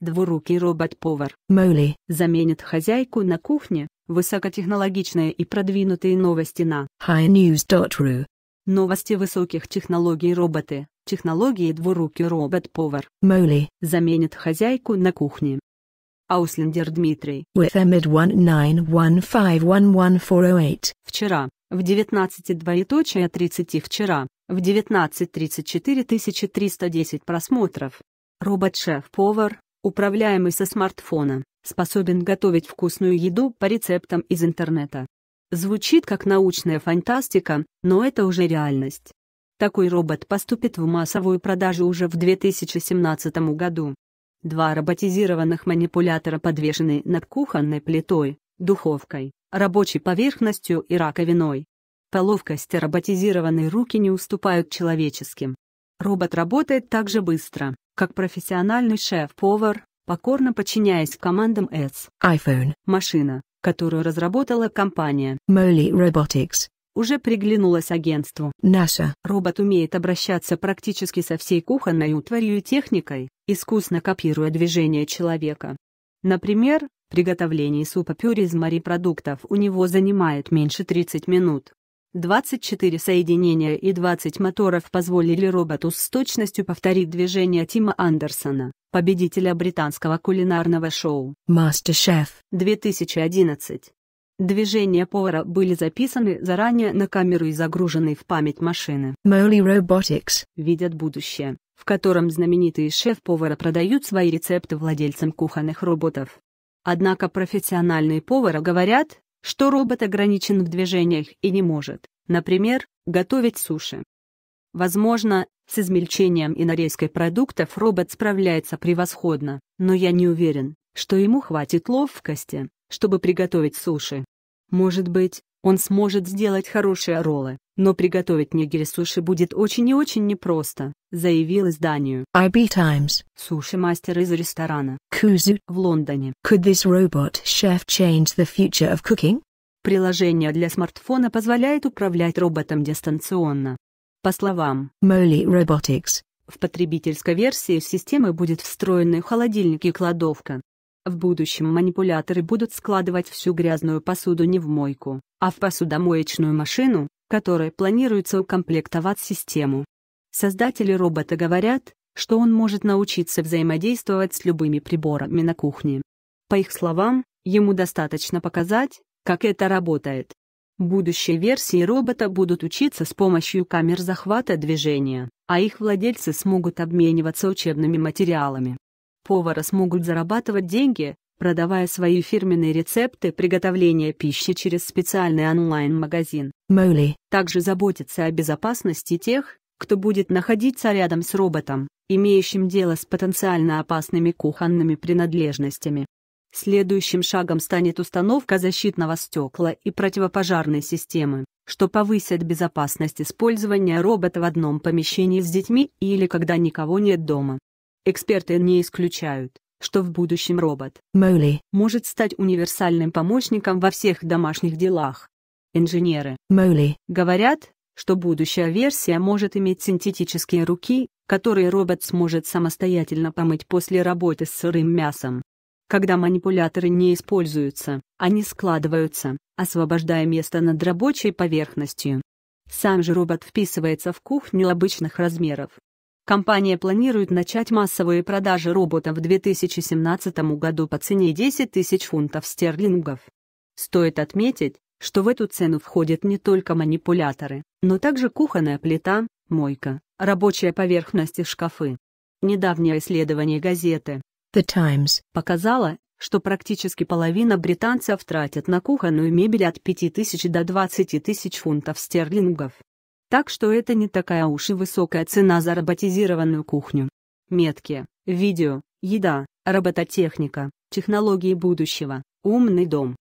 Двурукий робот-повар Моли заменит хозяйку на кухне. Высокотехнологичные и продвинутые новости на highnews.ru Новости высоких технологий роботы. Технологии двурукий робот-повар Моли заменит хозяйку на кухне. Ауслендер Дмитрий. With mid 1915114008. Вчера, в 19.30 вчера, в 19.34 310 просмотров. Робот-шеф-повар, управляемый со смартфона, способен готовить вкусную еду по рецептам из интернета. Звучит как научная фантастика, но это уже реальность. Такой робот поступит в массовую продажу уже в 2017 году. Два роботизированных манипулятора подвешены над кухонной плитой, духовкой, рабочей поверхностью и раковиной. По ловкости роботизированные руки не уступают человеческим. Робот работает так же быстро, как профессиональный шеф-повар, покорно подчиняясь командам S. iPhone. Машина, которую разработала компания Moly Robotics, уже приглянулась агентству. NASA. Робот умеет обращаться практически со всей кухонной утварью и техникой, искусно копируя движения человека. Например, приготовление супа-пюре из морепродуктов у него занимает меньше 30 минут, 24 соединения и 20 моторов позволили роботу с точностью повторить движение Тима Андерсона, победителя британского кулинарного шоу MasterChef 2011. Движения повара были записаны заранее на камеру и загружены в память машины. Moly Robotics видят будущее, в котором знаменитые шеф-повара продают свои рецепты владельцам кухонных роботов. Однако профессиональные повара говорят, что робот ограничен в движениях и не может, например, готовить суши. Возможно, с измельчением и нарезкой продуктов робот справляется превосходно, но я не уверен, что ему хватит ловкости, чтобы приготовить суши. Может быть, он сможет сделать хорошие роллы, но приготовить нигири-суши будет очень и очень непросто, заявил изданию IB Times суши-мастер из ресторана Кузу в Лондоне. Could this robot chef change the future of cooking? Приложение для смартфона позволяет управлять роботом дистанционно. По словам Moly Robotics, в потребительской версии системы будет встроенный холодильник и кладовка. В будущем манипуляторы будут складывать всю грязную посуду не в мойку, а в посудомоечную машину, которые планируется укомплектовать систему. Создатели робота говорят, что он может научиться взаимодействовать с любыми приборами на кухне. По их словам, ему достаточно показать, как это работает. Будущие версии робота будут учиться с помощью камер захвата движения, а их владельцы смогут обмениваться учебными материалами. Повара смогут зарабатывать деньги, продавая свои фирменные рецепты приготовления пищи через специальный онлайн-магазин. Моли также заботится о безопасности тех, кто будет находиться рядом с роботом, имеющим дело с потенциально опасными кухонными принадлежностями. Следующим шагом станет установка защитного стекла и противопожарной системы, что повысит безопасность использования робота в одном помещении с детьми или когда никого нет дома. Эксперты не исключают, что в будущем робот Моли может стать универсальным помощником во всех домашних делах. Инженеры Моли говорят, что будущая версия может иметь синтетические руки, которые робот сможет самостоятельно помыть после работы с сырым мясом. Когда манипуляторы не используются, они складываются, освобождая место над рабочей поверхностью. Сам же робот вписывается в кухню обычных размеров, Компания планирует начать массовые продажи робота в 2017 году по цене 10 тысяч фунтов стерлингов. Стоит отметить, что в эту цену входят не только манипуляторы, но также кухонная плита, мойка, рабочая поверхность и шкафы. Недавнее исследование газеты The Times показало, что практически половина британцев тратят на кухонную мебель от 5 тысяч до 20 тысяч фунтов стерлингов. Так что это не такая уж и высокая цена за роботизированную кухню. Метки, видео, еда, робототехника, технологии будущего, умный дом,